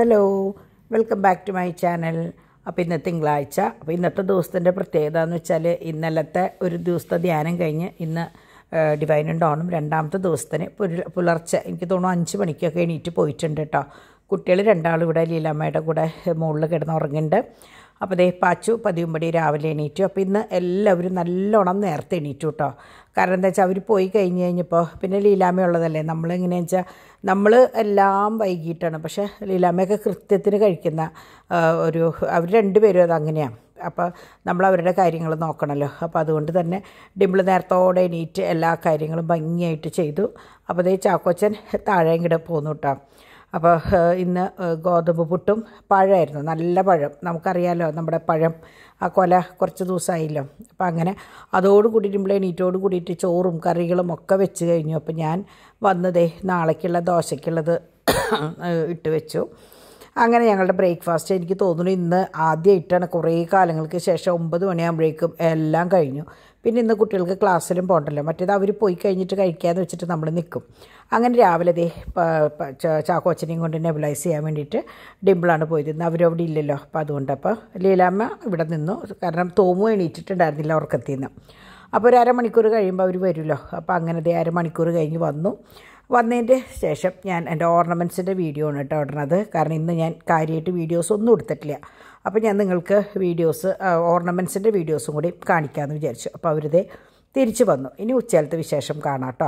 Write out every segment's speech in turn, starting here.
hello welcome back to my channel അപ്പോൾ ഇന്ന് തിങ്കളാഴ്ച അപ്പോൾ ഇന്നത്തെ ദിവസത്തിൻ്റെ പ്രത്യേകത എന്ന് വെച്ചാൽ ഇന്നലത്തെ ഒരു ദിവസത്തെ ധ്യാനം കഴിഞ്ഞ് ഇന്ന് ഡിവൈനും ഡോണും രണ്ടാമത്തെ ദിവസത്തിന് പുലർച്ചെ എനിക്ക് തോന്നുന്നു അഞ്ച് മണിക്കൊക്കെ എണീറ്റ് പോയിട്ടുണ്ട് കേട്ടോ കുട്ടികൾ രണ്ടാളിവിടെ ഇവിടെ ലീലാമ്മയുടെ കൂടെ മുകളിൽ കിടന്ന് ഉറങ്ങുന്നുണ്ട് അപ്പോൾ ദേ പാച്ചു പതിവുംപടി രാവിലെ എണീറ്റു അപ്പോൾ ഇന്ന് എല്ലാവരും നല്ലോണം നേരത്തെ എണീറ്റു കേട്ടോ കാരണം എന്താ വെച്ചാൽ അവർ പോയി കഴിഞ്ഞ് കഴിഞ്ഞപ്പോൾ പിന്നെ ഉള്ളതല്ലേ നമ്മളിങ്ങനെയെന്ന് വെച്ചാൽ നമ്മൾ എല്ലാം വൈകിട്ടാണ് പക്ഷേ ലീലാമ്മയൊക്കെ കൃത്യത്തിന് കഴിക്കുന്ന ഒരു അവർ രണ്ടുപേരും അത് അങ്ങനെയാണ് അപ്പോൾ നമ്മൾ അവരുടെ കാര്യങ്ങൾ നോക്കണമല്ലോ അപ്പോൾ അതുകൊണ്ട് തന്നെ ഡിമ്പിൾ നേരത്തോടെ എണീറ്റ് എല്ലാ കാര്യങ്ങളും ഭംഗിയായിട്ട് ചെയ്തു അപ്പോൾ അതേ ചാക്കോച്ചൻ താഴെങ്കിടെ പോന്നു കേട്ടോ അപ്പോൾ ഇന്ന് ഗോതമ്പ് പുട്ടും പഴമായിരുന്നു നല്ല പഴം നമുക്കറിയാലോ നമ്മുടെ പഴം ആ കൊല കുറച്ച് ദിവസമായില്ലോ അപ്പോൾ അങ്ങനെ അതോട് കൂടിയിട്ടുമ്പോൾ എണീറ്റോട് കൂടിയിട്ട് ചോറും കറികളും ഒക്കെ വെച്ച് കഴിഞ്ഞു അപ്പോൾ ഞാൻ വന്നതേ നാളേക്കുള്ള ദോശയ്ക്കുള്ളത് ഇട്ട് വെച്ചു അങ്ങനെ ഞങ്ങളുടെ ബ്രേക്ക്ഫാസ്റ്റ് എനിക്ക് തോന്നുന്നു ഇന്ന് ആദ്യമായിട്ടാണ് കുറേ കാലങ്ങൾക്ക് ശേഷം ഒമ്പത് മണിയാകുമ്പോഴേക്കും എല്ലാം കഴിഞ്ഞു പിന്നെ ഇന്ന് കുട്ടികൾക്ക് ക്ലാസ്സിലും പോകണ്ടല്ലോ മറ്റേത് അവർ പോയി കഴിഞ്ഞിട്ട് കഴിക്കാമെന്ന് വെച്ചിട്ട് നമ്മൾ നിൽക്കും അങ്ങനെ രാവിലെ ദേ ചാക്കോച്ചനെയും കൊണ്ട് നെബിലൈസ് ചെയ്യാൻ വേണ്ടിയിട്ട് ഡിമ്പിളാണ് പോയത് ഇന്ന് അവരവിടെ ഇല്ലല്ലോ അപ്പോൾ അതുകൊണ്ട് അപ്പോൾ ലീലാമ്മ ഇവിടെ നിന്നു കാരണം തോമു എണീറ്റിട്ടുണ്ടായിരുന്നില്ല ഉറക്കത്തിൽ നിന്ന് അപ്പോൾ ഒരു അരമണിക്കൂർ കഴിയുമ്പോൾ അവർ വരുമല്ലോ അപ്പോൾ അങ്ങനെ ദേ അരമണിക്കൂർ കഴിഞ്ഞ് വന്നു വന്നതിൻ്റെ ശേഷം ഞാൻ എൻ്റെ ഓർണമെൻറ്റ്സിൻ്റെ വീഡിയോ ആണ് കേട്ടോ ഇടുന്നത് കാരണം ഇന്ന് ഞാൻ കാര്യമായിട്ട് വീഡിയോസ് ഒന്നും എടുത്തിട്ടില്ല അപ്പോൾ ഞാൻ നിങ്ങൾക്ക് വീഡിയോസ് ഓർണമെൻസിൻ്റെ വീഡിയോസും കൂടി കാണിക്കാമെന്ന് വിചാരിച്ചു അപ്പോൾ അവരിത് തിരിച്ചു വന്നു ഇനി ഉച്ചകാലത്തെ വിശേഷം കാണാം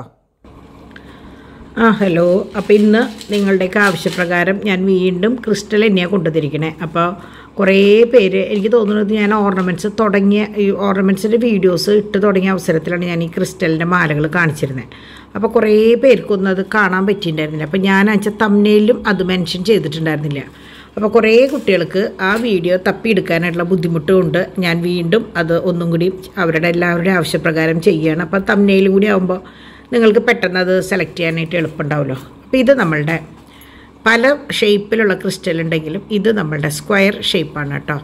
ആ ഹലോ അപ്പോൾ ഇന്ന് നിങ്ങളുടെയൊക്കെ ആവശ്യപ്രകാരം ഞാൻ വീണ്ടും ക്രിസ്റ്റൽ എന്നെയാണ് കൊണ്ടുവന്നിരിക്കണേ അപ്പോൾ കുറേ പേര് എനിക്ക് തോന്നുന്നത് ഞാൻ ഓർണമെൻറ്റ്സ് തുടങ്ങിയ ഈ ഓർണമെൻറ്റ്സിൻ്റെ വീഡിയോസ് ഇട്ട് തുടങ്ങിയ അവസരത്തിലാണ് ഞാൻ ഈ ക്രിസ്റ്റലിൻ്റെ മാലകൾ കാണിച്ചിരുന്നത് അപ്പോൾ കുറേ പേർക്കൊന്നും അത് കാണാൻ പറ്റിയിട്ടുണ്ടായിരുന്നില്ല അപ്പോൾ ഞാൻ അയച്ച തമ്മിലും അത് മെൻഷൻ ചെയ്തിട്ടുണ്ടായിരുന്നില്ല അപ്പോൾ കുറേ കുട്ടികൾക്ക് ആ വീഡിയോ തപ്പിയെടുക്കാനായിട്ടുള്ള ബുദ്ധിമുട്ടുമുണ്ട് ഞാൻ വീണ്ടും അത് ഒന്നും കൂടി അവരുടെ എല്ലാവരുടെയും ആവശ്യപ്രകാരം ചെയ്യുകയാണ് അപ്പോൾ തമ്മിലും കൂടി ആകുമ്പോൾ നിങ്ങൾക്ക് പെട്ടെന്ന് അത് സെലക്ട് ചെയ്യാനായിട്ട് എളുപ്പമുണ്ടാവുമല്ലോ അപ്പോൾ ഇത് നമ്മളുടെ പല ഷേപ്പിലുള്ള ക്രിസ്റ്റൽ ഉണ്ടെങ്കിലും ഇത് നമ്മളുടെ സ്ക്വയർ ഷേപ്പാണ് കേട്ടോ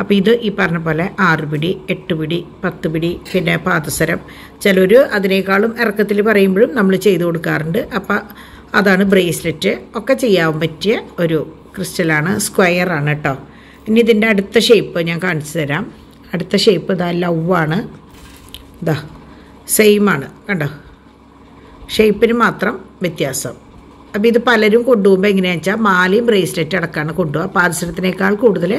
അപ്പോൾ ഇത് ഈ പറഞ്ഞ പോലെ ആറ് പിടി എട്ട് പിടി പത്ത് പിടി പിന്നെ പാദസരം ചിലർ അതിനേക്കാളും ഇറക്കത്തിൽ പറയുമ്പോഴും നമ്മൾ ചെയ്തു കൊടുക്കാറുണ്ട് അപ്പോൾ അതാണ് ബ്രേസ്ലെറ്റ് ഒക്കെ ചെയ്യാൻ പറ്റിയ ഒരു ക്രിസ്റ്റലാണ് സ്ക്വയറാണ് കേട്ടോ ഇനി ഇതിൻ്റെ അടുത്ത ഷേപ്പ് ഞാൻ കാണിച്ചു തരാം അടുത്ത ഷേപ്പ് ഇതാ ലവാണ് ഇതാ സെയിമാണ് കണ്ടോ ഷേപ്പിന് മാത്രം വ്യത്യാസം അപ്പോൾ ഇത് പലരും കൊണ്ടുപോകുമ്പോൾ എങ്ങനെയാണെന്ന് വെച്ചാൽ മാലയും ബ്രേസ്ലെറ്റ് അടക്കമാണ് കൊണ്ടുപോകുക പാദസരത്തിനേക്കാൾ കൂടുതൽ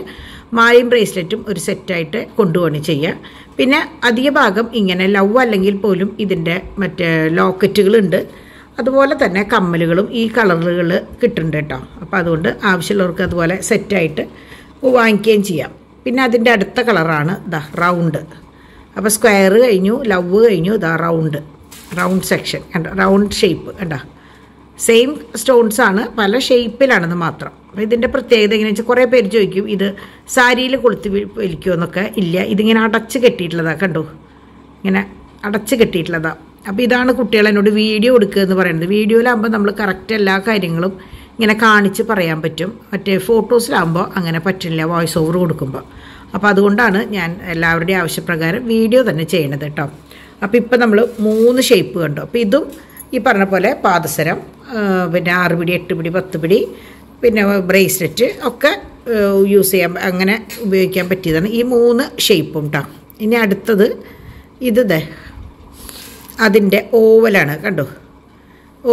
മാലയും ബ്രേസ്ലെറ്റും ഒരു സെറ്റായിട്ട് കൊണ്ടുപോകണം ചെയ്യുക പിന്നെ അധിക ഭാഗം ഇങ്ങനെ ലവ് അല്ലെങ്കിൽ പോലും ഇതിൻ്റെ മറ്റേ ലോക്കറ്റുകളുണ്ട് അതുപോലെ തന്നെ കമ്മലുകളും ഈ കളറുകൾ കിട്ടുന്നുണ്ട് കേട്ടോ അപ്പോൾ അതുകൊണ്ട് ആവശ്യമുള്ളവർക്ക് അതുപോലെ സെറ്റായിട്ട് വാങ്ങിക്കുകയും ചെയ്യാം പിന്നെ അതിൻ്റെ അടുത്ത കളറാണ് ദ റൗണ്ട് അപ്പോൾ സ്ക്വയർ കഴിഞ്ഞു ലവ് കഴിഞ്ഞു ദ റൗണ്ട് റൗണ്ട് സെക്ഷൻ കണ്ടോ റൗണ്ട് ഷേപ്പ് കണ്ടോ സെയിം സ്റ്റോൺസ് ആണ് പല ഷേപ്പിലാണെന്ന് മാത്രം അപ്പോൾ ഇതിൻ്റെ പ്രത്യേകത എങ്ങനെയാണെന്ന് വെച്ചാൽ കുറേ പേര് ചോദിക്കും ഇത് സാരിയിൽ കൊളുത്ത് വലിക്കുമോ എന്നൊക്കെ ഇല്ല ഇതിങ്ങനെ അടച്ച് കെട്ടിയിട്ടുള്ളതാണ് കണ്ടു ഇങ്ങനെ അടച്ച് കെട്ടിയിട്ടുള്ളതാണ് അപ്പം ഇതാണ് കുട്ടികൾ എന്നോട് വീഡിയോ എടുക്കുക എന്ന് പറയുന്നത് വീഡിയോയിലാകുമ്പോൾ നമ്മൾ കറക്റ്റ് എല്ലാ കാര്യങ്ങളും ഇങ്ങനെ കാണിച്ച് പറയാൻ പറ്റും മറ്റേ ഫോട്ടോസിലാകുമ്പോൾ അങ്ങനെ പറ്റില്ല വോയിസ് ഓവർ കൊടുക്കുമ്പോൾ അപ്പോൾ അതുകൊണ്ടാണ് ഞാൻ എല്ലാവരുടെയും ആവശ്യപ്രകാരം വീഡിയോ തന്നെ ചെയ്യണത് കേട്ടോ അപ്പോൾ ഇപ്പം നമ്മൾ മൂന്ന് ഷേപ്പ് കണ്ടു അപ്പോൾ ഇതും ഈ പറഞ്ഞ പോലെ പാദസരം പിന്നെ ആറ് പിടി എട്ട് പിടി പത്ത് പിടി പിന്നെ ബ്രേസ്ലെറ്റ് ഒക്കെ യൂസ് ചെയ്യാൻ അങ്ങനെ ഉപയോഗിക്കാൻ പറ്റിയതാണ് ഈ മൂന്ന് ഷേപ്പും കേട്ടോ ഇനി അടുത്തത് ഇത് ദേ അതിൻ്റെ ഓവലാണ് കണ്ടോ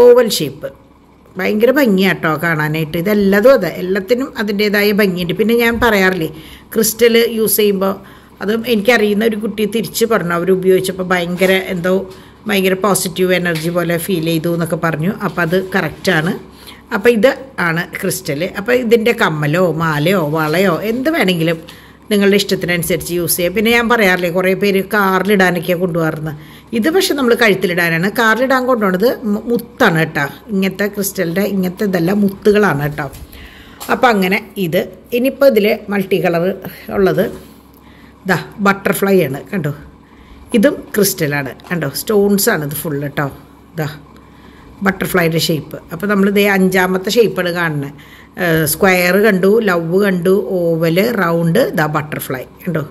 ഓവൽ ഷേപ്പ് ഭയങ്കര ഭംഗിയാട്ടോ കാണാനായിട്ട് ഇതെല്ലാതും അതെ എല്ലാത്തിനും അതിൻ്റേതായ ഭംഗിയുണ്ട് പിന്നെ ഞാൻ പറയാറില്ലേ ക്രിസ്റ്റൽ യൂസ് ചെയ്യുമ്പോൾ അതും എനിക്കറിയുന്ന ഒരു കുട്ടി തിരിച്ച് പറഞ്ഞു അവർ ഉപയോഗിച്ചപ്പോൾ ഭയങ്കര എന്തോ ഭയങ്കര പോസിറ്റീവ് എനർജി പോലെ ഫീൽ ചെയ്തു എന്നൊക്കെ പറഞ്ഞു അപ്പോൾ അത് കറക്റ്റാണ് അപ്പോൾ ഇത് ആണ് ക്രിസ്റ്റൽ അപ്പോൾ ഇതിൻ്റെ കമ്മലോ മാലയോ വളയോ എന്ത് വേണമെങ്കിലും നിങ്ങളുടെ ഇഷ്ടത്തിനനുസരിച്ച് യൂസ് ചെയ്യാം പിന്നെ ഞാൻ പറയാറില്ലേ കുറേ പേര് കാറിലിടാനൊക്കെയാണ് കൊണ്ടുപോകാറുന്നത് ഇത് പക്ഷെ നമ്മൾ കഴുത്തിലിടാനാണ് കാറിലിടാൻ കൊണ്ടുപോണത് മുത്താണ് കേട്ടോ ഇങ്ങനത്തെ ക്രിസ്റ്റലിൻ്റെ ഇങ്ങനത്തെ ഇതെല്ലാം മുത്തുകളാണ് കേട്ടോ അപ്പം അങ്ങനെ ഇത് ഇനിയിപ്പോൾ ഇതിൽ മൾട്ടി കളർ ഉള്ളത് ദാ ബട്ടർഫ്ലൈ ആണ് കണ്ടോ ഇതും ക്രിസ്റ്റലാണ് കണ്ടോ സ്റ്റോൺസ് ആണ് ഇത് ഫുൾ കേട്ടോ ദാ ബട്ടർഫ്ലൈയുടെ ഷേപ്പ് അപ്പോൾ നമ്മൾ ഇതേ അഞ്ചാമത്തെ ഷേപ്പാണ് കാണുന്നത് സ്ക്വയർ കണ്ടു ലവ് കണ്ടു ഓവൽ റൗണ്ട് ദാ ബട്ടർഫ്ലൈ കണ്ടോ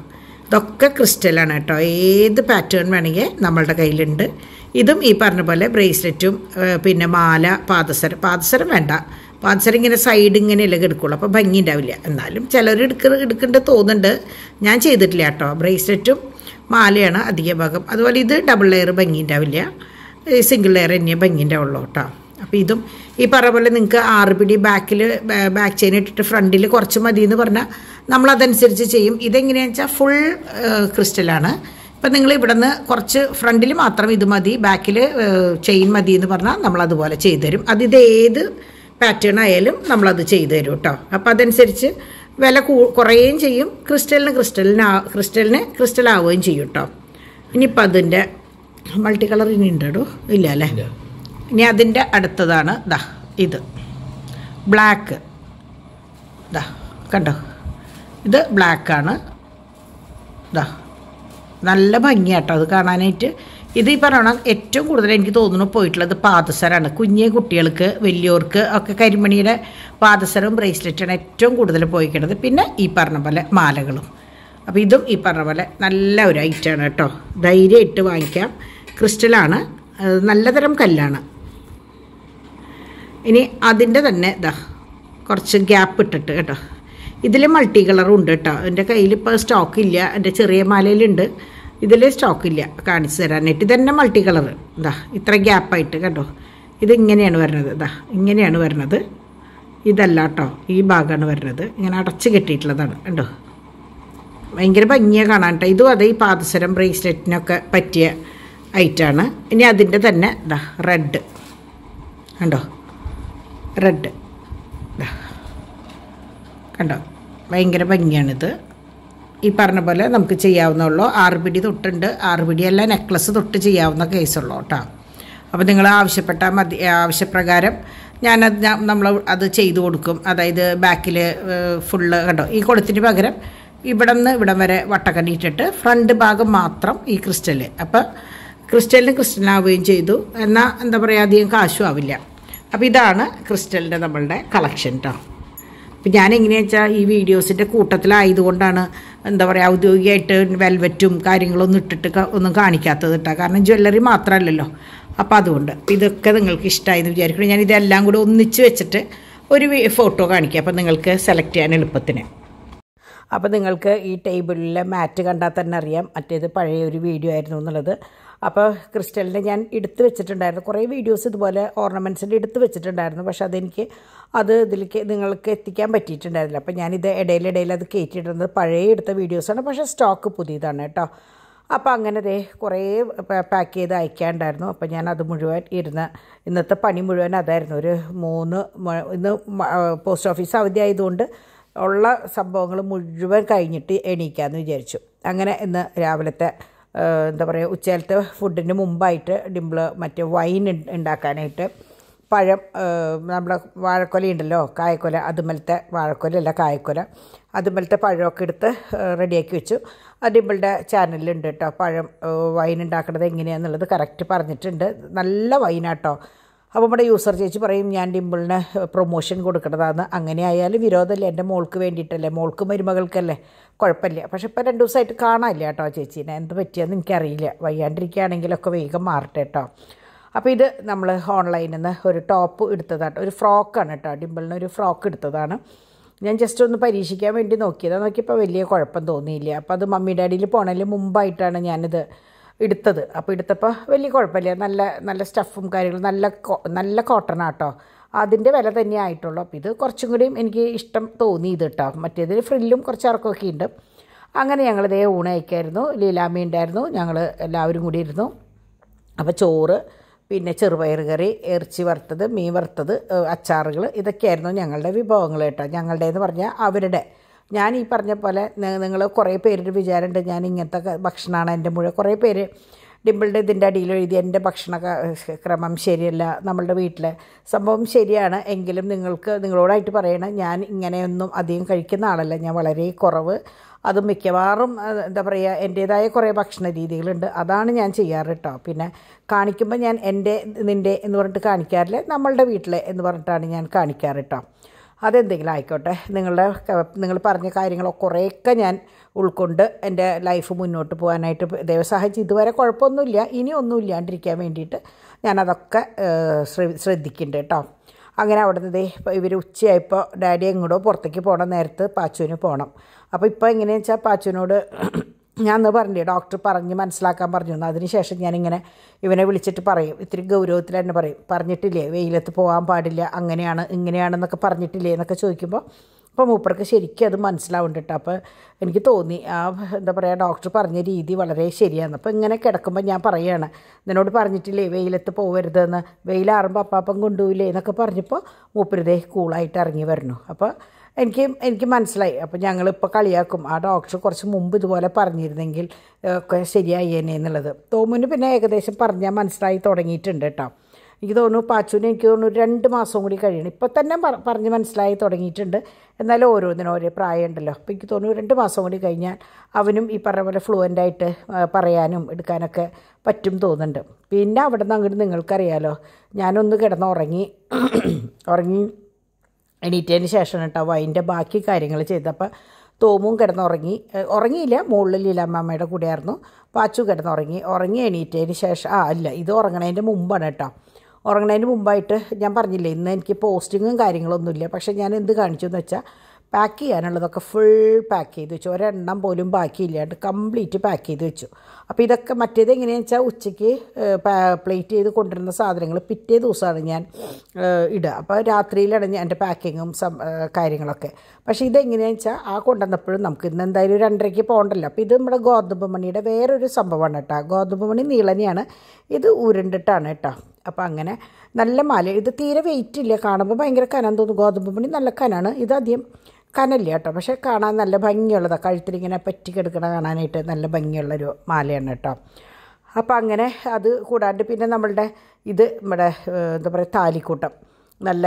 ഇതൊക്കെ ക്രിസ്റ്റലാണ് കേട്ടോ ഏത് പാറ്റേൺ വേണമെങ്കിൽ നമ്മളുടെ കയ്യിലുണ്ട് ഇതും ഈ പറഞ്ഞ പോലെ ബ്രേസ്ലെറ്റും പിന്നെ മാല പാദസരം പാദസരം വേണ്ട പാദസരം ഇങ്ങനെ സൈഡ് ഇങ്ങനെ ഇല്ലെങ്കിൽ എടുക്കുള്ളൂ അപ്പോൾ ഭംഗി ഉണ്ടാവില്ല എന്നാലും ചിലർ എടുക്ക എടുക്കേണ്ടത് തോന്നുന്നുണ്ട് ഞാൻ ചെയ്തിട്ടില്ല കേട്ടോ ബ്രേസ്ലെറ്റും മാലയാണ് അധിക ഭാഗം അതുപോലെ ഇത് ഡബിൾ ലെയർ ഭംഗി ഉണ്ടാവില്ല സിംഗിൾ ലെയർ തന്നെ ഭംഗി ഉണ്ടാവുള്ളൂ കേട്ടോ അപ്പോൾ ഇതും ഈ പറഞ്ഞ പോലെ നിങ്ങൾക്ക് ആറ് പിടി ബാക്കിൽ ബാക്ക് ചെയിൻ ഇട്ടിട്ട് ഫ്രണ്ടിൽ കുറച്ച് മതി എന്ന് പറഞ്ഞാൽ നമ്മളതനുസരിച്ച് ചെയ്യും ഇതെങ്ങനെയാണെന്ന് വെച്ചാൽ ഫുൾ ക്രിസ്റ്റലാണ് ഇപ്പം നിങ്ങൾ ഇവിടെ നിന്ന് കുറച്ച് ഫ്രണ്ടിൽ മാത്രം ഇത് മതി ബാക്കിൽ ചെയിൻ മതി എന്ന് പറഞ്ഞാൽ നമ്മളതുപോലെ ചെയ്തു തരും അത് ഇത് ഏത് പാറ്റേൺ ആയാലും നമ്മളത് ചെയ്തു തരും കേട്ടോ അപ്പോൾ അതനുസരിച്ച് വില കൂ കുറയുകയും ചെയ്യും ക്രിസ്റ്റലിന് ക്രിസ്റ്റലിന് ക്രിസ്റ്റലിന് ക്രിസ്റ്റൽ ആവുകയും ചെയ്യും കേട്ടോ ഇനിയിപ്പോൾ അതിൻ്റെ മൾട്ടി കളർ ഇനി ഉണ്ടോ ഇല്ല അല്ലേ ഇനി അതിൻ്റെ അടുത്തതാണ് ദാ ഇത് ബ്ലാക്ക് ദാ കണ്ടോ ഇത് ബ്ലാക്കാണ് ദാ നല്ല ഭംഗിയാട്ടോ അത് കാണാനായിട്ട് ഇത് ഈ പറയണ ഏറ്റവും കൂടുതൽ എനിക്ക് തോന്നുന്നു പോയിട്ടുള്ളത് പാദസരമാണ് കുഞ്ഞു കുട്ടികൾക്ക് വലിയവർക്ക് ഒക്കെ കരിമണിയുടെ പാദസരവും ബ്രേസ്ലെറ്റാണ് ഏറ്റവും കൂടുതൽ പോയിക്കുന്നത് പിന്നെ ഈ പറഞ്ഞ പോലെ മാലകളും അപ്പോൾ ഇതും ഈ പറഞ്ഞ പോലെ നല്ല ഒരു ഐറ്റമാണ് കേട്ടോ ധൈര്യമായിട്ട് വാങ്ങിക്കാം ക്രിസ്റ്റലാണ് നല്ലതരം കല്ലാണ് ഇനി അതിൻ്റെ തന്നെ ഇതാ കുറച്ച് ഗ്യാപ്പ് ഇട്ടിട്ട് കേട്ടോ ഇതിൽ മൾട്ടി കളറും ഉണ്ട് കേട്ടോ എൻ്റെ കയ്യിൽ ഇപ്പോൾ സ്റ്റോക്ക് ഇല്ല എൻ്റെ ചെറിയ മാലയിലുണ്ട് ഇതിൽ സ്റ്റോക്ക് ഇല്ല കാണിച്ചു തരാനായിട്ട് ഇതന്നെ മൾട്ടി കളർ ഇതാ ഇത്ര ഗ്യാപ്പായിട്ട് കേട്ടോ ഇതിങ്ങനെയാണ് വരുന്നത് ഇതാ ഇങ്ങനെയാണ് വരുന്നത് ഇതല്ല കേട്ടോ ഈ ഭാഗമാണ് വരുന്നത് ഇങ്ങനെ അടച്ച് കെട്ടിയിട്ടുള്ളതാണ് കേട്ടോ ഭയങ്കര ഭംഗിയാണ് കാണാൻ കേട്ടോ ഇതും അതേ ഈ പാദസരം ബ്രേസ്ലെറ്റിനൊക്കെ പറ്റിയ ഐറ്റാണ് ഇനി അതിൻ്റെ തന്നെ ഇതാ റെഡ് കണ്ടോ റെഡ് കണ്ടോ ഭയങ്കര ഭംഗിയാണിത് ഈ പറഞ്ഞ പോലെ നമുക്ക് ചെയ്യാവുന്നുള്ളൂ ആറുപിടി തൊട്ടുണ്ട് ആറുപിടിയല്ല നെക്ലസ് തൊട്ട് ചെയ്യാവുന്ന കേസുള്ളൂ കേട്ടോ അപ്പോൾ നിങ്ങൾ ആവശ്യപ്പെട്ട മതി ആവശ്യപ്രകാരം ഞാനത് നമ്മൾ അത് ചെയ്തു കൊടുക്കും അതായത് ബാക്കിൽ ഫുള്ള് കണ്ടോ ഈ കൊടുത്തിന് പകരം ഇവിടെ നിന്ന് ഇവിടം വരെ വട്ടക്കണ്ണിയിട്ടിട്ട് ഫ്രണ്ട് ഭാഗം മാത്രം ഈ ക്രിസ്റ്റൽ അപ്പോൾ ക്രിസ്റ്റലിന് ക്രിസ്റ്റലാവുകയും ചെയ്തു എന്നാൽ എന്താ പറയുക അധികം കാശും ആവില്ല അപ്പോൾ ഇതാണ് ക്രിസ്റ്റലിൻ്റെ നമ്മളുടെ കളക്ഷൻ കേട്ടോ അപ്പം ഞാൻ എങ്ങനെയാ വെച്ചാൽ ഈ വീഡിയോസിൻ്റെ കൂട്ടത്തിലായതുകൊണ്ടാണ് എന്താ പറയുക ഔദ്യോഗികമായിട്ട് വെൽവെറ്റും കാര്യങ്ങളൊന്നും ഇട്ടിട്ട് ഒന്നും കാണിക്കാത്തത് കേട്ടോ കാരണം ജ്വല്ലറി മാത്രമല്ലല്ലോ അപ്പോൾ അതുകൊണ്ട് ഇതൊക്കെ നിങ്ങൾക്ക് ഇഷ്ടമായി എന്ന് വിചാരിക്കണം ഞാൻ ഇതെല്ലാം കൂടി ഒന്നിച്ച് വെച്ചിട്ട് ഒരു ഫോട്ടോ കാണിക്കാം അപ്പം നിങ്ങൾക്ക് സെലക്ട് ചെയ്യാൻ എളുപ്പത്തിന് അപ്പോൾ നിങ്ങൾക്ക് ഈ ടേബിളിലെ മാറ്റ് കണ്ടാൽ തന്നെ അറിയാം മറ്റേത് പഴയ ഒരു വീഡിയോ ആയിരുന്നു എന്നുള്ളത് അപ്പോൾ ക്രിസ്റ്റലിൻ്റെ ഞാൻ എടുത്ത് വെച്ചിട്ടുണ്ടായിരുന്നു കുറേ വീഡിയോസ് ഇതുപോലെ ഓർണമെൻറ്റ്സിൻ്റെ എടുത്ത് വെച്ചിട്ടുണ്ടായിരുന്നു പക്ഷേ അതെനിക്ക് അത് ഇതിലേക്ക് നിങ്ങൾക്ക് എത്തിക്കാൻ പറ്റിയിട്ടുണ്ടായിരുന്നില്ല അപ്പോൾ ഞാനിത് ഇടയിലിടയിൽ അത് കയറ്റിയിട്ടുണ്ട് പഴയ എടുത്ത വീഡിയോസാണ് പക്ഷേ സ്റ്റോക്ക് പുതിയതാണ് കേട്ടോ അപ്പോൾ അങ്ങനെ ദേ കുറേ പാക്ക് ചെയ്ത് അയക്കാണ്ടായിരുന്നു അപ്പോൾ ഞാൻ അത് മുഴുവൻ ഇരുന്ന് ഇന്നത്തെ പണി മുഴുവൻ അതായിരുന്നു ഒരു മൂന്ന് ഇന്ന് പോസ്റ്റ് ഓഫീസ് അവധി ആയതുകൊണ്ട് ഉള്ള സംഭവങ്ങൾ മുഴുവൻ കഴിഞ്ഞിട്ട് എണീക്കാമെന്ന് വിചാരിച്ചു അങ്ങനെ ഇന്ന് രാവിലത്തെ എന്താ പറയുക ഉച്ചയിലത്തെ ഫുഡിന് മുമ്പായിട്ട് ഡിമ്പിൾ മറ്റേ വൈൻ ഉണ്ടാക്കാനായിട്ട് പഴം നമ്മുടെ വാഴക്കൊല ഉണ്ടല്ലോ കായക്കൊല അതുമലത്തെ അല്ല കായക്കൊല അതുമലത്തെ പഴമൊക്കെ എടുത്ത് റെഡിയാക്കി വെച്ചു ആ അടിമ്പിളുടെ ചാനലിലുണ്ട് കേട്ടോ പഴം വൈൻ ഉണ്ടാക്കുന്നത് എങ്ങനെയാണെന്നുള്ളത് കറക്റ്റ് പറഞ്ഞിട്ടുണ്ട് നല്ല വൈനാട്ടോ അപ്പോൾ നമ്മുടെ യൂസർ ചേച്ചി പറയും ഞാൻ ഡിമ്പിളിന് പ്രൊമോഷൻ കൊടുക്കേണ്ടതാണ് അങ്ങനെ ആയാലും വിരോധമല്ലേ എൻ്റെ മോൾക്ക് വേണ്ടിയിട്ടല്ലേ മോൾക്ക് മരുമകൾക്കല്ലേ കുഴപ്പമില്ല പക്ഷെ ഇപ്പോൾ രണ്ട് ദിവസമായിട്ട് കാണാനില്ല കേട്ടോ ചേച്ചീനെ എന്ത് പറ്റിയെന്ന് എനിക്കറിയില്ല വയ്യാണ്ടിരിക്കുകയാണെങ്കിലൊക്കെ വേഗം മാറട്ടെ കേട്ടോ അപ്പോൾ ഇത് നമ്മൾ ഓൺലൈനിൽ നിന്ന് ഒരു ടോപ്പ് എടുത്തതാണ് ഒരു ഫ്രോക്കാണ് കേട്ടോ ഡിമ്പിളിന് ഒരു ഫ്രോക്ക് എടുത്തതാണ് ഞാൻ ജസ്റ്റ് ഒന്ന് പരീക്ഷിക്കാൻ വേണ്ടി നോക്കിയതാണ് നോക്കിയപ്പോൾ വലിയ കുഴപ്പം തോന്നിയില്ല അപ്പോൾ അത് മമ്മി ഡാഡിയിൽ പോണതിന് മുമ്പായിട്ടാണ് ഞാനിത് എടുത്തത് അപ്പോൾ എടുത്തപ്പോൾ വലിയ കുഴപ്പമില്ല നല്ല നല്ല സ്റ്റഫും കാര്യങ്ങളും നല്ല നല്ല കോട്ടൺ ആട്ടോ അതിൻ്റെ വില തന്നെ ആയിട്ടുള്ളൂ അപ്പോൾ ഇത് കുറച്ചും കൂടിയും എനിക്ക് ഇഷ്ടം തോന്നി ഇത് കേട്ടോ മറ്റേതിൽ ഫ്രില്ലും കുറച്ച് ഇറക്കമൊക്കെ ഉണ്ട് അങ്ങനെ ഞങ്ങൾ ഇതേ ഊണയക്കായിരുന്നു ലീലാമി ഉണ്ടായിരുന്നു ഞങ്ങൾ എല്ലാവരും കൂടി ഇരുന്നു അപ്പോൾ ചോറ് പിന്നെ ചെറുപയർ കറി ഇറച്ചി വറുത്തത് മീൻ വറുത്തത് അച്ചാറുകൾ ഇതൊക്കെയായിരുന്നു ഞങ്ങളുടെ വിഭവങ്ങൾ കേട്ടോ ഞങ്ങളുടെ എന്ന് പറഞ്ഞാൽ അവരുടെ ഞാൻ ഈ പറഞ്ഞ പോലെ നിങ്ങൾ കുറേ പേരുടെ വിചാരമുണ്ട് ഞാൻ ഇങ്ങനത്തെ ഭക്ഷണമാണ് എൻ്റെ മുഴുവൻ കുറേ പേര് ഡിമ്പിളുടെ ഇതിൻ്റെ അടിയിൽ എഴുതി എൻ്റെ ഭക്ഷണ ക്രമം ശരിയല്ല നമ്മളുടെ വീട്ടിലെ സംഭവം ശരിയാണ് എങ്കിലും നിങ്ങൾക്ക് നിങ്ങളോടായിട്ട് പറയണം ഞാൻ ഇങ്ങനെയൊന്നും അധികം കഴിക്കുന്ന ആളല്ല ഞാൻ വളരെ കുറവ് അത് മിക്കവാറും എന്താ പറയുക എൻ്റേതായ കുറേ ഭക്ഷണ രീതികളുണ്ട് അതാണ് ഞാൻ ചെയ്യാറ് കേട്ടോ പിന്നെ കാണിക്കുമ്പോൾ ഞാൻ എൻ്റെ നിൻ്റെ എന്ന് പറഞ്ഞിട്ട് കാണിക്കാറില്ല നമ്മളുടെ വീട്ടിലെ എന്ന് പറഞ്ഞിട്ടാണ് ഞാൻ കാണിക്കാറ് കേട്ടോ അതെന്തെങ്കിലും ആയിക്കോട്ടെ നിങ്ങളുടെ നിങ്ങൾ പറഞ്ഞ കാര്യങ്ങളൊക്കെ കുറേയൊക്കെ ഞാൻ ഉൾക്കൊണ്ട് എൻ്റെ ലൈഫ് മുന്നോട്ട് പോകാനായിട്ട് ദൈവസഹായിച്ച് ഇതുവരെ കുഴപ്പമൊന്നുമില്ല ഇനി ഒന്നും ഇല്ലാണ്ടിരിക്കാൻ വേണ്ടിയിട്ട് ഞാനതൊക്കെ ശ്രദ്ധിക്കുന്നുണ്ട് കേട്ടോ അങ്ങനെ അവിടുന്ന് ദേ ഇവർ ഉച്ചയായപ്പോൾ ഡാഡി എങ്ങോട്ടോ പുറത്തേക്ക് പോകണം നേരത്ത് പാച്ചുവിന് പോകണം അപ്പോൾ ഇപ്പോൾ എങ്ങനെയാണെന്ന് വെച്ചാൽ പാച്ചുവിനോട് ഞാൻ അന്ന് പറഞ്ഞില്ലേ ഡോക്ടർ പറഞ്ഞ് മനസ്സിലാക്കാൻ പറഞ്ഞു അതിനുശേഷം ഞാനിങ്ങനെ ഇവനെ വിളിച്ചിട്ട് പറയും ഇത്തിരി ഗൗരവത്തിൽ തന്നെ പറയും പറഞ്ഞിട്ടില്ലേ വെയിലത്ത് പോകാൻ പാടില്ല അങ്ങനെയാണ് ഇങ്ങനെയാണെന്നൊക്കെ പറഞ്ഞിട്ടില്ലേ എന്നൊക്കെ ചോദിക്കുമ്പോൾ അപ്പോൾ മൂപ്പർക്ക് ശരിക്കും അത് മനസ്സിലാവുന്നുണ്ട് അപ്പോൾ എനിക്ക് തോന്നി ആ എന്താ പറയുക ഡോക്ടർ പറഞ്ഞ രീതി വളരെ ശരിയാണ് അപ്പോൾ ഇങ്ങനെ കിടക്കുമ്പോൾ ഞാൻ പറയുകയാണ് നിന്നോട് പറഞ്ഞിട്ടില്ലേ വെയിലത്ത് പോകരുതെന്ന് വെയിലാറുമ്പോൾ അപ്പാപ്പം കൊണ്ടുപോയില്ലേ എന്നൊക്കെ പറഞ്ഞപ്പോൾ മൂപ്പരുതേ കൂളായിട്ട് ഇറങ്ങി വരണം അപ്പോൾ എനിക്ക് എനിക്ക് മനസ്സിലായി അപ്പോൾ ഞങ്ങളിപ്പോൾ കളിയാക്കും ആ ഡോക്ടർ കുറച്ച് മുമ്പ് ഇതുപോലെ പറഞ്ഞിരുന്നെങ്കിൽ ഒക്കെ ശരിയായേനെ എന്നുള്ളത് തോമുന് പിന്നെ ഏകദേശം പറഞ്ഞാൽ മനസ്സിലായി തുടങ്ങിയിട്ടുണ്ട് കേട്ടോ എനിക്ക് തോന്നുന്നു പാച്ചുവിന് എനിക്ക് തോന്നുന്നു രണ്ട് മാസം കൂടി കഴിയണം ഇപ്പോൾ തന്നെ പറഞ്ഞ് മനസ്സിലായി തുടങ്ങിയിട്ടുണ്ട് എന്നാലും ഓരോന്നിനും ഓരോ ഉണ്ടല്ലോ അപ്പോൾ എനിക്ക് തോന്നുന്നു രണ്ട് മാസം കൂടി കഴിഞ്ഞാൽ അവനും ഈ പറഞ്ഞ പോലെ ആയിട്ട് പറയാനും എടുക്കാനൊക്കെ പറ്റും തോന്നുന്നുണ്ട് പിന്നെ അവിടെ നിന്ന് അങ്ങോട്ട് നിങ്ങൾക്കറിയാലോ ഞാനൊന്ന് കിടന്നുറങ്ങി ഉറങ്ങി എണീറ്റതിന് ശേഷം കേട്ടോ അതിൻ്റെ ബാക്കി കാര്യങ്ങൾ ചെയ്തപ്പോൾ തോമും കിടന്നുറങ്ങി ഉറങ്ങിയില്ല മുകളിൽ ലീലാമ്മയുടെ ആയിരുന്നു പാച്ചു കിടന്നുറങ്ങി ഉറങ്ങി എണീറ്റതിന് ശേഷം ആ അല്ല ഇത് ഉറങ്ങണതിൻ്റെ മുമ്പാണ് കേട്ടോ ഉറങ്ങണതിന് മുമ്പായിട്ട് ഞാൻ പറഞ്ഞില്ലേ ഇന്ന് എനിക്ക് പോസ്റ്റിങ്ങും കാര്യങ്ങളൊന്നുമില്ല പക്ഷേ ഞാൻ എന്ത് കാണിച്ചു എന്ന് വെച്ചാൽ പാക്ക് ചെയ്യാനുള്ളതൊക്കെ ഫുൾ പാക്ക് ചെയ്ത് വെച്ചു ഒരെണ്ണം പോലും ബാക്കിയില്ലാണ്ട് കംപ്ലീറ്റ് പാക്ക് ചെയ്ത് വെച്ചു അപ്പോൾ ഇതൊക്കെ മറ്റേത് എങ്ങനെയാണെന്ന് വെച്ചാൽ ഉച്ചയ്ക്ക് പ്ലേറ്റ് ചെയ്ത് കൊണ്ടുവരുന്ന സാധനങ്ങൾ പിറ്റേ ദിവസമാണ് ഞാൻ ഇടുക അപ്പോൾ രാത്രിയിലാണ് ഞാൻ എൻ്റെ പാക്കിങ്ങും കാര്യങ്ങളൊക്കെ പക്ഷേ ഇതെങ്ങനെയാണെന്ന് വെച്ചാൽ ആ കൊണ്ടുവന്നപ്പോഴും നമുക്ക് ഇന്ന് എന്തായാലും രണ്ടരയ്ക്ക് പോകണ്ടല്ലോ അപ്പോൾ ഇത് നമ്മുടെ ഗോതമ്പ് മണിയുടെ വേറൊരു സംഭവമാണ് കേട്ടോ ഗോതമ്പ് മണി നീളനെയാണ് ഇത് ഉരുണ്ടിട്ടാണ് കേട്ടോ അപ്പോൾ അങ്ങനെ നല്ല മാല ഇത് തീരെ വെയിറ്റ് ഇല്ല കാണുമ്പോൾ ഭയങ്കര കനം തോന്നും ഗോതമ്പ് മണി നല്ല കനാണ് ഇത് ആദ്യം കനല്ല കേട്ടോ പക്ഷേ കാണാൻ നല്ല ഭംഗിയുള്ളതാണ് കഴുത്തിലിങ്ങനെ പറ്റിക്കെടുക്കണ കാണാനായിട്ട് നല്ല ഭംഗിയുള്ളൊരു മാലയാണ് കേട്ടോ അപ്പം അങ്ങനെ അത് കൂടാണ്ട് പിന്നെ നമ്മളുടെ ഇത് നമ്മുടെ എന്താ പറയുക താലിക്കൂട്ടം നല്ല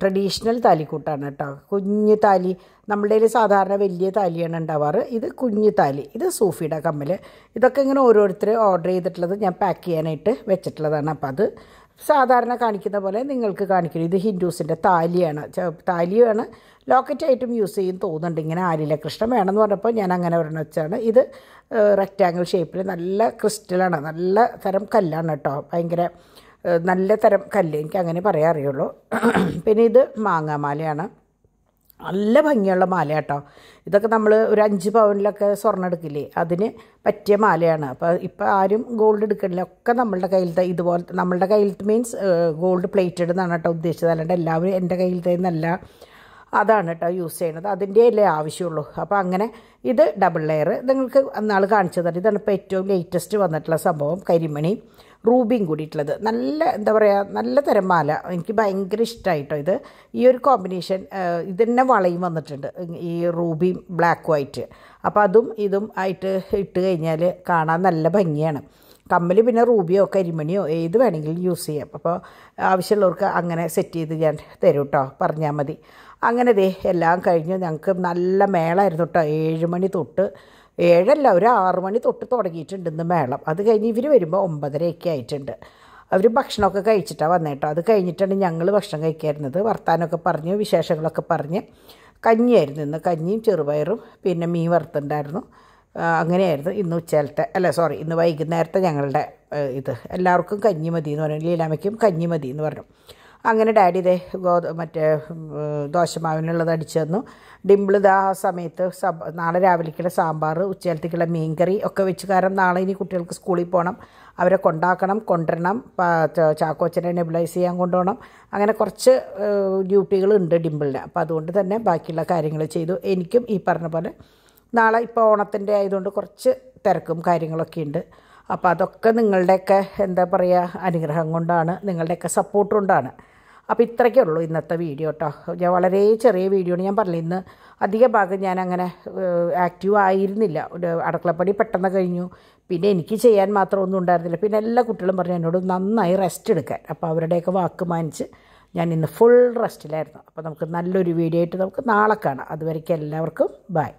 ട്രഡീഷണൽ താലിക്കൂട്ടാണ് കേട്ടോ കുഞ്ഞു താലി നമ്മളുടെ സാധാരണ വലിയ താലിയാണ് ഉണ്ടാവാറ് ഇത് കുഞ്ഞു താലി ഇത് സൂഫിയുടെ കമ്മൽ ഇതൊക്കെ ഇങ്ങനെ ഓരോരുത്തർ ഓർഡർ ചെയ്തിട്ടുള്ളത് ഞാൻ പാക്ക് ചെയ്യാനായിട്ട് വെച്ചിട്ടുള്ളതാണ് അപ്പം അത് സാധാരണ കാണിക്കുന്ന പോലെ നിങ്ങൾക്ക് കാണിക്കണം ഇത് ഹിന്ദുസിൻ്റെ താലിയാണ് താലിയാണ് ലോക്കറ്റായിട്ടും യൂസ് ചെയ്യും തോന്നുന്നുണ്ട് ഇങ്ങനെ ആലില കൃഷ്ണം വേണമെന്ന് പറഞ്ഞപ്പോൾ ഞാൻ അങ്ങനെ ഒരെണ്ണം വെച്ചാണ് ഇത് റെക്റ്റാങ്കിൾ ഷേപ്പിൽ നല്ല ക്രിസ്റ്റലാണ് നല്ല തരം കല്ലാണ് കേട്ടോ ഭയങ്കര നല്ല തരം കല്ല് എനിക്ക് അങ്ങനെ പറയാൻ പിന്നെ ഇത് മാങ്ങാമാലയാണ് നല്ല ഭംഗിയുള്ള മാല കേട്ടോ ഇതൊക്കെ നമ്മൾ ഒരു അഞ്ച് പവനിലൊക്കെ സ്വർണ്ണം എടുക്കില്ലേ അതിന് പറ്റിയ മാലയാണ് അപ്പോൾ ഇപ്പോൾ ആരും ഗോൾഡ് എടുക്കണില്ല ഒക്കെ നമ്മളുടെ കയ്യിലത്തെ ഇതുപോലത്തെ നമ്മളുടെ കയ്യിലത്തെ മീൻസ് ഗോൾഡ് പ്ലേറ്റഡ് എന്നാണ് കേട്ടോ ഉദ്ദേശിച്ചത് അല്ലാണ്ട് എല്ലാവരും എൻ്റെ കയ്യിലത്തെ എന്നല്ല അതാണ് കേട്ടോ യൂസ് ചെയ്യുന്നത് അതിൻ്റെ അല്ലേ ആവശ്യമുള്ളൂ അപ്പോൾ അങ്ങനെ ഇത് ഡബിൾ ലെയർ നിങ്ങൾക്ക് നാൾ കാണിച്ചു തരാം ഇതാണ് ഇപ്പോൾ ഏറ്റവും ലേറ്റസ്റ്റ് വന്നിട്ടുള്ള സംഭവം കരിമണി റൂബിയും കൂടിയിട്ടുള്ളത് നല്ല എന്താ പറയുക നല്ല തരം മാല എനിക്ക് ഭയങ്കര ഇഷ്ടമായിട്ടോ ഇത് ഈ ഒരു കോമ്പിനേഷൻ ഇത് തന്നെ വളയും വന്നിട്ടുണ്ട് ഈ റൂബിയും ബ്ലാക്ക് വൈറ്റ് അപ്പോൾ അതും ഇതും ആയിട്ട് ഇട്ട് കഴിഞ്ഞാൽ കാണാൻ നല്ല ഭംഗിയാണ് കമ്മൽ പിന്നെ റൂബിയോ കരിമണിയോ ഏത് വേണമെങ്കിലും യൂസ് ചെയ്യാം അപ്പോൾ ആവശ്യമുള്ളവർക്ക് അങ്ങനെ സെറ്റ് ചെയ്ത് ഞാൻ തരും കേട്ടോ പറഞ്ഞാൽ മതി അങ്ങനെ ദേ എല്ലാം കഴിഞ്ഞ് ഞങ്ങൾക്ക് നല്ല മേളമായിരുന്നു കേട്ടോ ഏഴ് മണി തൊട്ട് ഏഴല്ല ഒരു ആറു മണി തൊട്ട് തുടങ്ങിയിട്ടുണ്ട് ഇന്ന് മേളം അത് കഴിഞ്ഞ് ഇവർ വരുമ്പോൾ ഒമ്പതരയൊക്കെ ആയിട്ടുണ്ട് അവർ ഭക്ഷണമൊക്കെ കഴിച്ചിട്ടാണ് വന്നേട്ടോ അത് കഴിഞ്ഞിട്ടാണ് ഞങ്ങൾ ഭക്ഷണം കഴിക്കായിരുന്നത് വർത്താനമൊക്കെ പറഞ്ഞ് വിശേഷങ്ങളൊക്കെ പറഞ്ഞ് കഞ്ഞിയായിരുന്നു ഇന്ന് കഞ്ഞിയും ചെറുപയറും പിന്നെ മീൻ വറുത്തുണ്ടായിരുന്നു അങ്ങനെയായിരുന്നു ഇന്ന് ഉച്ചയിലത്തെ അല്ല സോറി ഇന്ന് വൈകുന്നേരത്തെ ഞങ്ങളുടെ ഇത് എല്ലാവർക്കും കഞ്ഞി മതി എന്ന് പറഞ്ഞു ലീലാമയ്ക്കും കഞ്ഞി മതി എന്ന് പറഞ്ഞു അങ്ങനെ ഡാഡി ഇതേ ഗോ മറ്റേ ദോശമാവിനുള്ളത് അടിച്ചു തന്നു ഡിംപിൾ ആ സമയത്ത് സബ് നാളെ രാവിലേക്കുള്ള സാമ്പാർ ഉച്ചയിലത്തേക്കുള്ള മീൻകറി ഒക്കെ വെച്ച് കാരണം നാളെ ഇനി കുട്ടികൾക്ക് സ്കൂളിൽ പോകണം അവരെ കൊണ്ടാക്കണം കൊണ്ടുവരണം ചാക്കോച്ചനെ നെബിലൈസ് ചെയ്യാൻ കൊണ്ടുപോകണം അങ്ങനെ കുറച്ച് ഡ്യൂട്ടികളുണ്ട് ഡിംപിളിന് അപ്പോൾ അതുകൊണ്ട് തന്നെ ബാക്കിയുള്ള കാര്യങ്ങൾ ചെയ്തു എനിക്കും ഈ പറഞ്ഞ പോലെ നാളെ ഇപ്പോൾ ഓണത്തിൻ്റെ ആയതുകൊണ്ട് കുറച്ച് തിരക്കും കാര്യങ്ങളൊക്കെ ഉണ്ട് അപ്പോൾ അതൊക്കെ നിങ്ങളുടെയൊക്കെ എന്താ പറയുക അനുഗ്രഹം കൊണ്ടാണ് നിങ്ങളുടെയൊക്കെ സപ്പോർട്ട് കൊണ്ടാണ് അപ്പോൾ ഇത്രയ്ക്കേ ഉള്ളൂ ഇന്നത്തെ വീഡിയോ കേട്ടോ ഞാൻ വളരെ ചെറിയ വീഡിയോ ആണ് ഞാൻ പറഞ്ഞില്ല ഇന്ന് അധിക ഭാഗം ഞാൻ അങ്ങനെ ആക്റ്റീവ് ആയിരുന്നില്ല അടുക്കളപ്പണി പെട്ടെന്ന് കഴിഞ്ഞു പിന്നെ എനിക്ക് ചെയ്യാൻ മാത്രം ഒന്നും ഉണ്ടായിരുന്നില്ല പിന്നെ എല്ലാ കുട്ടികളും പറഞ്ഞു എന്നോട് നന്നായി റെസ്റ്റ് എടുക്കാൻ അപ്പോൾ അവരുടെയൊക്കെ വാക്ക് മാനിച്ച് ഞാൻ ഇന്ന് ഫുൾ റെസ്റ്റിലായിരുന്നു അപ്പോൾ നമുക്ക് നല്ലൊരു വീഡിയോ ആയിട്ട് നമുക്ക് നാളെ കാണാം അതുവരേക്കും എല്ലാവർക്കും ബൈ